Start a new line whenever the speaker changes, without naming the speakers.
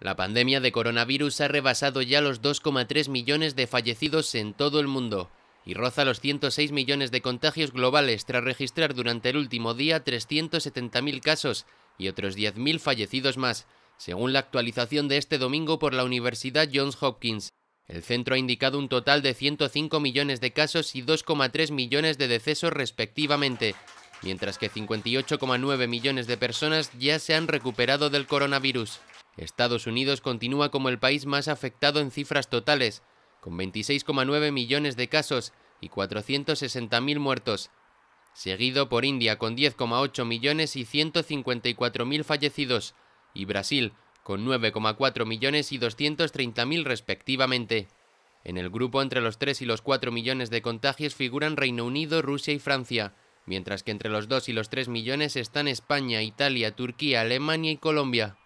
La pandemia de coronavirus ha rebasado ya los 2,3 millones de fallecidos en todo el mundo y roza los 106 millones de contagios globales tras registrar durante el último día 370.000 casos y otros 10.000 fallecidos más, según la actualización de este domingo por la Universidad Johns Hopkins. El centro ha indicado un total de 105 millones de casos y 2,3 millones de decesos respectivamente, mientras que 58,9 millones de personas ya se han recuperado del coronavirus. Estados Unidos continúa como el país más afectado en cifras totales, con 26,9 millones de casos y 460.000 muertos, seguido por India con 10,8 millones y 154.000 fallecidos, y Brasil con 9,4 millones y 230.000 respectivamente. En el grupo entre los 3 y los 4 millones de contagios figuran Reino Unido, Rusia y Francia, mientras que entre los 2 y los 3 millones están España, Italia, Turquía, Alemania y Colombia.